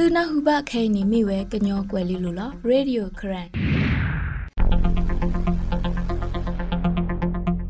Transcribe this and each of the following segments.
သူနာဟုဘခဲနေမိဝဲကညောကွယ်လေးလို့လားရေဒီယိုခရန်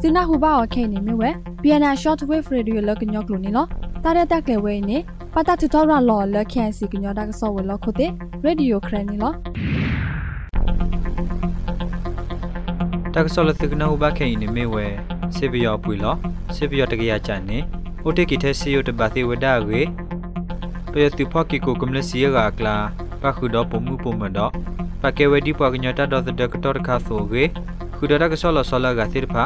သူနာဟုဘအခဲနေမိဝဲ Vienna Shortwave Radio လကညောကလို့နေလားတာရတက်လေဝဲနေပတတူတော်ရလော်လခန်စီကညောတာကဆော့ဝဲလောက်ခုတ်တဲ့ရေဒီယိုခရန်နေလားတက်ဆော်လသကနဟုဘခဲနေမိဝဲစေဗီယောပွေလားစေဗီယောတကရချန်နေ OTK ထဲစီယိုတပါသေးဝဒါကွေပယတိဖောက်ကီကိုကမလစီယကလာပခုဒပမှုပမဒပကေဝဒီပကညတာဒဒကတောခါဆိုဂေခုဒရကဆောလဆောလကသစ်ဖာ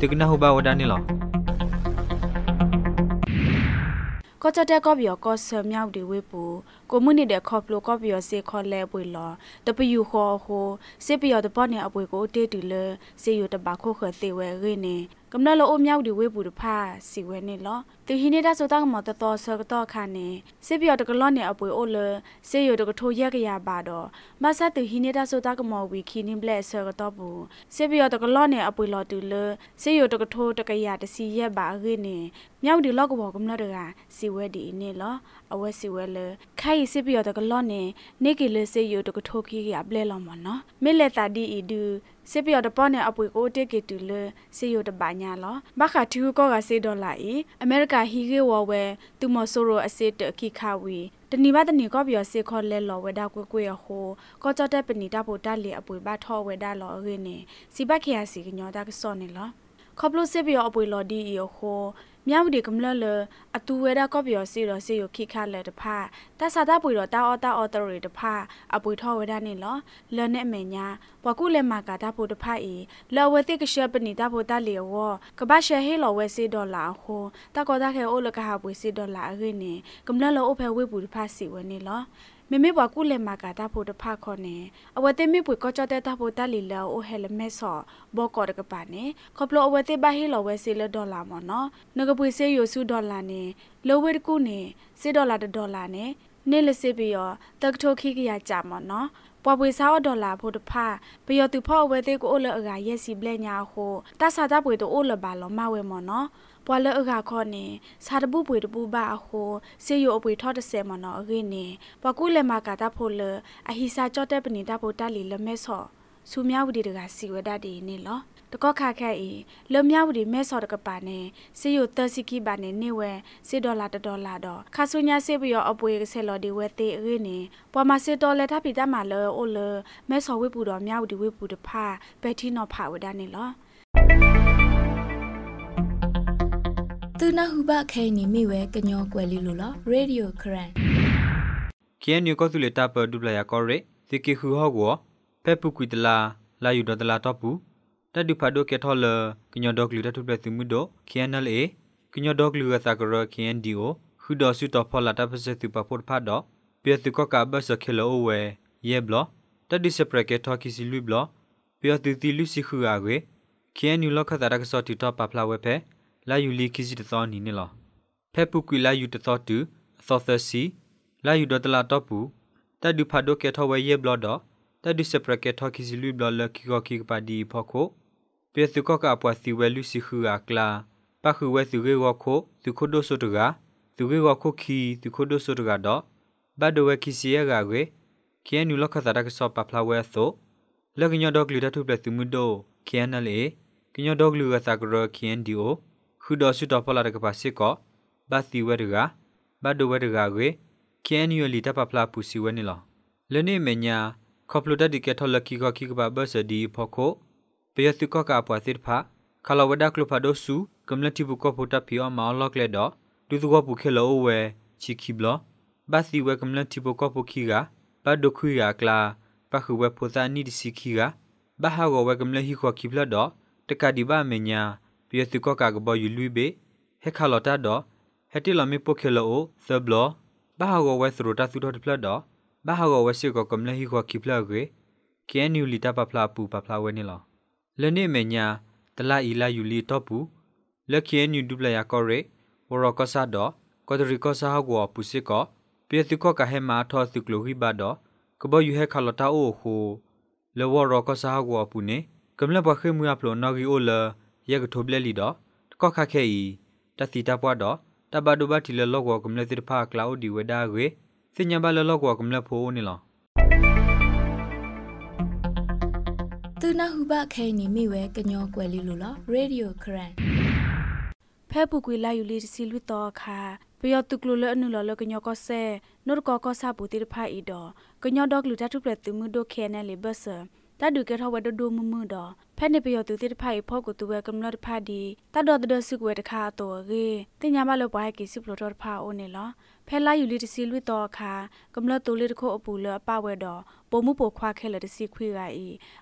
တကနဟဘဝဒနီလောောချတဲ့ကော့ဘီယောကော့ဆာမြောက်ဒီဝေပူကိုမှုနေတဲ့ခေါပလိုကော့ဘီယောစေခေါ်လဲပွေလော်တပယူခေါ်ဟိုစေပီယောတပတ်နေအပွေကိုတေးတူလဲစေယူတပါခုခသေးဝဲရင်းနေกําลังโอเมียวดิเวปูดผาสิเวนี่ลอตุฮีนี่ดาโซตังมอตตอซอกตอคานี่เซปิยอตกะลอเนี่ยอปวยโอเลเซยอตกะโทยะกะยาบาดอมาซะตุฮีนี่ดาโซตักมอวีคีนิบเลซอกตอปูเซปิยอตกะลอเนี่ยอปวยลอตุเลเซยอตกะโทตกะยาตะสียะบาเกนี่เมียวดิลอกะบอกกําลังตกะสิเวดินี่ลออเวสิเวเลခိုင်စစ်ပြတော့ကလော့နေနေကီလစေယိုတကထိုခီကဘလဲလော်မနော်မေလက်တာဒီအီဒူစေပြော်တပေါ်နဲ့အပွေကိုတက်ကေတူလစေယိုတပါညာလောဘခတီဟုကောကစေဒေါ်လာဤအမေရိကဟီဂေဝဝဲသူမဆိုရိုအစစ်တခိခဝီတဏီဘတဏီကောပြောစေခောလဲလောဝဲဒါကွေကွေရဟိုကောကြတဲ့ပဏီတဖို့တလေအပွေဘထောဝဲဒါလောရင်းနေစီဘခေယစီကညောဒါကစောနေလောခေါပလိုစစ်ပြောအပွေလော်ဒီယောခိုမြဝတီကမလလအတူဝဲတာကော့ပြောစီတော့စီယိုခိခတ်လက်တဖတဆာတာပွေတော့တာအော်တာအော်တရီတဖအပွေထောဝဲတာနေလောလနဲ့အမေညာဘွားကုလက်မာကာတာဖို့တဖအေလော်ဝဲတိကရှပနီတာဖို့တလီယောကဘာရှဲဟေလော်ဝဲစီဒေါ်လာဟိုတကောတာခဲအိုလကဟာပွေစီဒေါ်လာအရင်းနေကမလလအိုဖဲဝဲပူတဖစီဝဲနေလောမေမေဘွားကုလေမာကာတာဖို့တဖခေါနေအဝတဲမေပွေကောကြတဲ့တာဖို့တလီလောအိုဟဲလမဲဆော့ဘောကော်ကပါနေခပလိုအဝတဲဘာဟီလောဝဲစီလဒေါ်လာမော်နော်ငကပွေဆေယိုစုဒေါ်လာနေလိုဝဲတကုနေစေဒေါ်လာတဒေါ်လာနေနေလစစ်ပြီးတော့တက္ကထိုခိကရကြမော်နော်ပွားပွေစာဒေါ်လာဖို့တဖဘယောသူဖောက်ဝဲတဲ့ကိုအိုလအကရက်စီဘလက်ညာဟိုတဆာတာပွေတို့အိုလပါလောမဝဲမော်နော်ပွာလအခါခောနေစာတပူပွေတပူပါအဟိုစေယိုအပွေထောတဆယ်မနော်အခေနေပကုလေမကာတာဖိုလအဟိစာကြော့တဲ့ပနေတာဖိုတလီလမဲဆော့စုမြဝတီတကစီဝဒတည်နေလောတကောခခက်ဤလွန်မြဝတီမဲဆော်တကပါနေစေယိုသစီကိပါနေနေဝဲစေဒေါ်လာတဒေါ်လာတော့ခါဆုညာစေပြီးတော့အပွေဆယ်လော်ဒီဝဲသေးအေးနေပေါ်မှာစေတော်လက်ထပိတမလောအိုလမဲဆော်ဝိပူတော်မြဝတီဝိပူတဖာဘက်တီနော်ဖာဝဒနေလောသူနာဟုဘခဲနီမိဝဲကညောကွယ်လီလိုလားရေဒီယိုခရန်ကီယန်နီကိုသူလေတာပဒူပလာယာကောရဲစီကီဟူဟောကောဖဲပုကွီတလာလာယူဒတလာတော့ပူတတ်ဒီဖာဒိုကေထောလကညောဒေါကလူတတ်ပြသူမှုတော့ KNL ကညောဒေါကလူကသကရ KNDO ခုတော်စုတော်ဖော်လာတပတ်စသူပဖို့ဖတ်တော့ပြသူကကဘတ်စခဲလောဝဲယေဘလတတ်ဒီစပရကေထောကီစီလူဘလပြသူတီလူစီခူအားွေ KNU လောက်ခတာရကစောတီတော့ပပလာဝဲဖဲလာယူလီခိစီတသောနီနေလောဖဲပုကွီလာယူတသောတူအသောသစီလာယူဒတလာတော့ပူတတ်ဒူဖာဒိုကေထောဝဲယေဘလော့ဒတတ်ဒူစပရကေထောခိစီလူဘလော်လခိကောခိကပါဒီဖောခိုပြေစုကောကပွားစီဝဲလူစီခူအာကလာပခုဝဲသူကေကောခိုသူခိုဒိုဆိုတကသူကေကောခိုခီသူခိုဒိုဆိုတကတော့ဘတ်ဒိုဝဲခိစီယကကွေကဲနူလခသတာကဆောပပလာဝဲဆိုလကညောဒေါကလူတထုပလက်သူမှုဒိုကဲနလေကညောဒေါကလူကသကရခင်းဒီအိုခုတော်စွတော်ဖလာတကပါစစ်ကောဘတ်တီဝဲတကဘတ်ဒိုဝဲတကကွေကဲနီယလီတပဖလာပူစီဝဲနီလောလနေ့မညာခေါပလိုတက်ဒီကက်ထော်လကီကခိကပါဘတ်စဒီဖိုကိုပယတိကကပွားသစ်ဖာခလဝဒကလဖာဒိုဆူကမ္လတီဘူကဖိုတာဖီအမောင်းလောက်လက်တော့ဒူသူကပုခဲလောဝဲချီခိဘလဘတ်စီဝဲကမ္လတီဘူကပုခိကဘတ်ဒိုခွီကကလာပခုဝဲဖိုသာနီဒီစီခိကဘဟာကဝဲကမ္လဟီခခိဘလတော့တကဒီဘာမညာ PSC ကကကဘယူလူဘေဟက်ခါလတာဒဟက်တီလမီပိုခဲလောဆဘလဘာဟာကိုဝက်စရိုတာစုတော်တဖလက်တော့ဘာဟာကိုဝက်စီကိုကမလဟီကိုခိဖလက်ကေကဲနူလီတာပဖလာပူပဖလာဝဲနေလောလနေ့မညာတလအီလာယူလီတော့ပူလက်ကဲနူဒူပလယာကောရေဝရကဆာဒကောဒရီကဆာဟကိုပူစစ်ကပြေစုကကဟဲမာထောစုကလိုဟိဘဒကဘယူဟက်ခါလတာအိုဟိုလဝရကဆာဟကိုပူနေကမလဘခဲမူအပလောနော်ဂီအိုလာရက်ကထိုပလက်လီတော့ကော့ခခဲဤတသီတပွားတော့တဘဒုဘတိလလောကောကမလစစ်ဖာကလောက်ဒီဝဒါကွေစညံဘလလောကောကမလဖိုးနေလောသူနာဟုဘခဲနေမိဝဲကညောကွယ်လေးလို့လားရေဒီယိုခရန်ဖဲပုကွေလာယူလေးစီလူတော်ခါပျော်တုကလူလအနုလလကညောကဆဲနုရကောကဆာပူတိဖာဤတော်ကညောဒေါကလူတထုပလက်သူမှုဒိုခဲနဲ့လေဘဆာတဒုကေထောဝဒဒုမမှုဒဖဲနေပယောသူတိတဖိုင်ဖောကတူဝဲကမ္လတ်ဖာဒီတဒဒဒစုကွဲတခါတော့ရေတင်ညာမလောပွားကိစုပလိုတော်ဖာအိုနေလောဖဲလာယူလီတစီလွတ်တော်ခါကမ္လတူလီတခုအပူလပဝဲတော်ပုံမှုပိုခွာခဲလတစီခွေရိုင်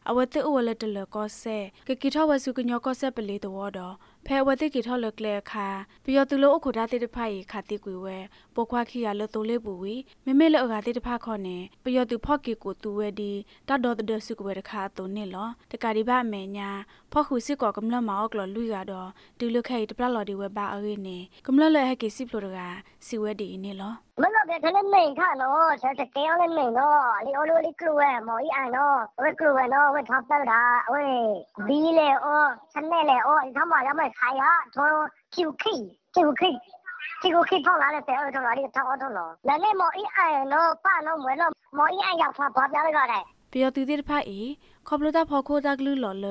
အဝတိအဝလတလကောဆဲကကီထောဝဆုကညောကောဆဲပလီတော်တော်ဖဲဝတိကီထောလကလေခါပျော်သူလိုအခုဒါတိတဖိုင်ခါတိကွေဝဲပိုခွာခိရလတူလီပူဝီမမေလအကတိတဖခေါနဲ့ပျော်သူဖော့ကီကိုသူဝဲဒီတတော်တဆုကဝဲတခါအတုနဲ့လောတကတိပအမေညာဖော့ခုစစ်ကောကမ္လမောက်ကလလူရတော်ဒီလခဲတပလလော်ဒီဝဲပါအရင်းနေကမ္လလဲဟက်ကီစီဖလိုတကစီဝဲဒီနေလောမနဘယ်ကလေးမိန်ခါနော်ဆက်တဲ့ကောင်လေးမိန်နော်လီအိုလိုလီကလူဝဲမော်ဤအန်နော်ဝဲကလူဝဲနော်ဝဲထောက်တက်တာဝဲဘီလေအော်ဆန်နဲ့လေအော်ဒီမှာရမယ်ခိုင်ဟာထောကျူခိကျူခိဒီကိုခေထောက်လာတဲ့ဆယ်အော်ထောက်လာတဲ့ထောက်အော်ထောက်လာလည်းမော်ဤအန်နော်ပါနော်မွေနော်မော်ဤအန်ရောက်သွားပါပြလိုက်ကြတယ်ပျော်သူတိတဖိုက်ဤခေါပလိုတာဖော်ခိုတာဂလူလော်လ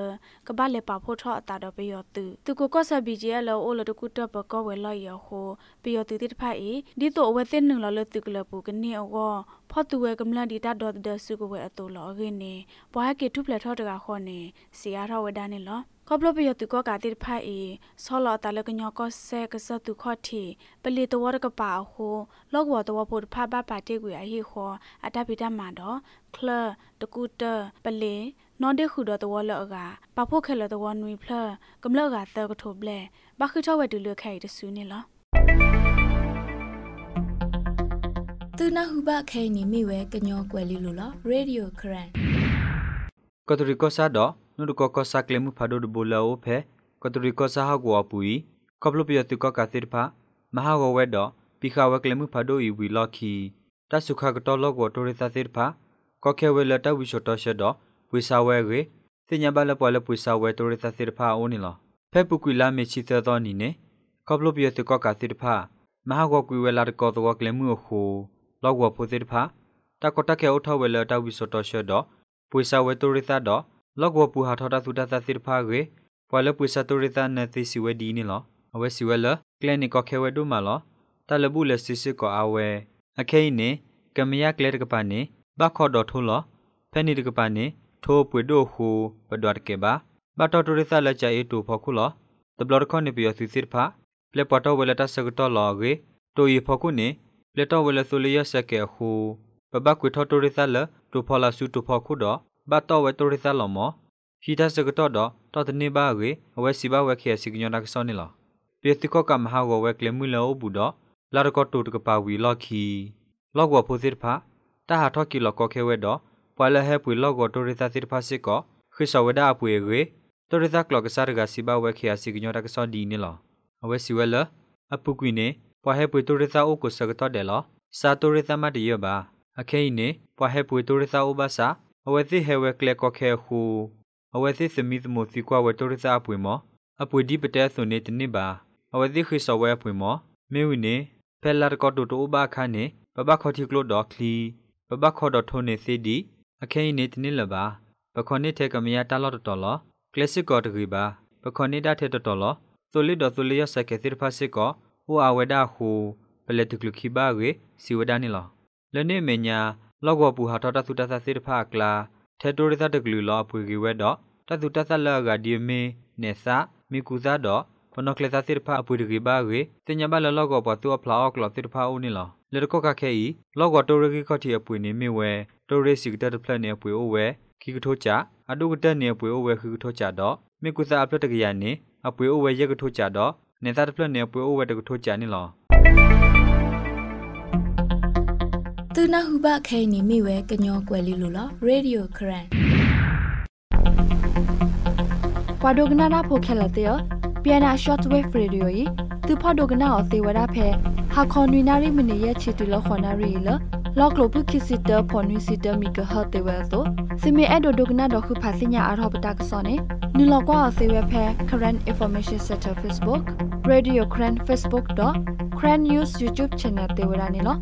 ကဘာလေပါဖို့ထော့အတာတော့ပျော်သူသူကိုကော့ဆာဘီဂျီရဲ့လောအိုလတကူတပ်ပကောဝဲလော်ရဟိုပျော်သူတိတဖိုက်ဤဒီတော့ဝဲတဲ့နှုံလော်လသူကလပူကနေအောဖော့သူဝဲကမလန်ဒီတာဒေါ်ဒဆုကဝဲအတူလော်ခင်းနေဘွားကေထုဖလက်ထော့တကခေါ်နေစီအားထော့ဝဲတာနေလော်ကဘလပယတုကကတိဖိုင်ဆောလတာလကညောကဆဲကဆတုခတိပလီတဝရကပါဟုလောကဝတဝဖို့ဖဘပါတိကွေအဟိခောအတပိတမန်တော်ခလတကူတပလီနော်ဒေခုတော်တဝလောကပဖို့ခဲလတဝနွေဖလကမလကတကထုဘလေဘခိထဝဲတူလခဲတဆူနေလောသူနာဟုဘခဲနေမိဝဲကညောကွယ်လေးလို့လောရေဒီယိုခရန်ကတရီကောဆာတော့နုဒကကဆာကလမှုဖာဒိုဒဘူလာအိုဖဲကတရီကဆာဟာကွာပူီကပလပယတုကကသစ်ဖာမဟာဂဝဲဒပိခဝကလမှုဖာဒိုဤဝီလခီတဆုခကတလောကတိုရသသစ်ဖာကခဲဝဲလတဝီရှတော်ရှဒဝီဆာဝဲရေစညဘလပလပူဆာဝဲတိုရသသစ်ဖာအိုနီလောဖဲပုကွီလာမေချီသတော်နီနေကပလပယတုကကသစ်ဖာမဟာဂကွီဝဲလာကောတဝကလမှုအခုလောကဝဖိုသစ်ဖာတကတခဲအထဝဲလတဝီရှတော်ရှဒပွေဆာဝဲတိုရသဒလော့ကောပူဟာထော်တာစုတာသစစ်ဖာကေပွာလပူစတိုရီတာနသိစီဝဲဒီနီလောအဝဲစီဝဲလကလနီကောခဲဝဲဒုမာလောတလဘူးလစစ်စစ်ကောအဝဲအခိနေကမယကလက်ကပနိဘခော့ဒေါ်ထုလောဖဲနီတကပနိထိုးပွေဒိုခုပဒတ်ကေဘာဘတ်တော်တိုရီစာလက်ချာအေတူဖော်ခုလောတဘလတ်ခွန်နေပြောစီစစ်ဖာပလက်ပတော်ဝဲလက်တဆကတော်လောကေတိုရီဖော်ခုနေပလက်တော်ဝဲလက်ဆိုလျက်ဆက်ကေခုပဘကွေထော်တိုရီစာလက်တူဖော်လာစုတူဖော်ခုတော့ဘတ်တော်ဝဲတိုရီသလော်မောဟီဒါစကတော့တော့တော်တနေပါကေအဝဲစီပါဝဲခဲစီကညောနာကစောနေလောပြေတိကောကမဟာဝဲကလမှုလောဘူးတော့လာရကောတူတကပါဝီလော်ခီလော့ကောဖိုစစ်ဖာတာဟာထော့ကီလော်ကောခဲဝဲတော့ပွာလဟဲပွေလော့ကောတိုရီသစစ်ဖာစစ်ကောခိဆောဝဲဒါပွေကေတိုရီသကလော်ကစားရကစီပါဝဲခဲစီကညောနာကစောဒီနေလောအဝဲစီဝဲလအပုကွီနေပွာဟဲပွေတိုရီသအိုကိုစကတော့တယ်လောစာတိုရီသမတ်တရပါအခဲနေပွာဟဲပွေတိုရီသအိုဘာစာအဝဲစစ်ဟဲဝဲကလက်ကော့ခဲခူအဝဲစစ်စမီသမိုစီကွာဝဲတိုရစာပွေမောအပွေဒီပတဲဆွန်နေတနစ်ပါအဝဲစစ်ခိဆောဝဲပွေမောမင်းဝင်းနေဖဲလာကော့တိုတိုဘာခါနေပပခေါ်တီကလို့တော့ခလီပပခေါ်တော့ထုံးနေစီဒီအခဲနေတနစ်လပါပခွန်နစ်ထဲကမရတလော့တော်လောကလစစ်ကော့တကြီးပါပခွန်နစ်တာထဲတော်လောဆိုလစ်တော်ဆိုလျက်စကေသစ်ဖာစစ်ကောဟိုအဝဲဒါဟူပလက်တကလူခိဘာရေစီဝဒနီလော လနေမညာလောက်ကပူဟာထတာစုတဆစေတဖကလာထဲတိုရစတကလူလောအဖွေကေဝဲတော့တစုတဆလကဒီမင်းနေစာမိကူစားတော့ဖနကလသစေတဖအဖွေကေဘာကေတင်ညာဘလလောက်ကပသူအဖလာအောက်ကလစေတဖအိုနေလောလေတကကခဲဤလောက်ကတိုရကေခတိအဖွေနေမိဝဲတိုရစီကတဖလက်နေအဖွေအိုဝဲခိကထိုချာအတုကတက်နေအဖွေအိုဝဲခိကထိုချာတော့မိကူစားအဖလက်တကရနေအပွေအိုဝဲရက်ကထိုချာတော့နေသားတဖလက်နေအပွေအိုဝဲတကထိုချာနေလောသူနာဟုဘခဲနီမိဝဲကညောကွယ်လီလိုလားရေဒီယိုခရန်ပဒုကနာရာဖိုခဲလတဲ့ piano shortwave radio ဤသူဖဒုကနာအသေးဝရဖဲဟာခွန်နီနာရီမနီရဲ့ချီတူလခွန်နာရီလလောက်ကလပုခိစစ်တဖွန်နီစစ်တမီကဟတ်တဲ့ဝဲသောစမေအဒဒုကနာဒခုဖာစညာအရဟပတကဆောနေနူလောက်ကအသေးဝဲဖဲ current information center facebook radio current facebook.cran news youtube channel တေဝရနေလော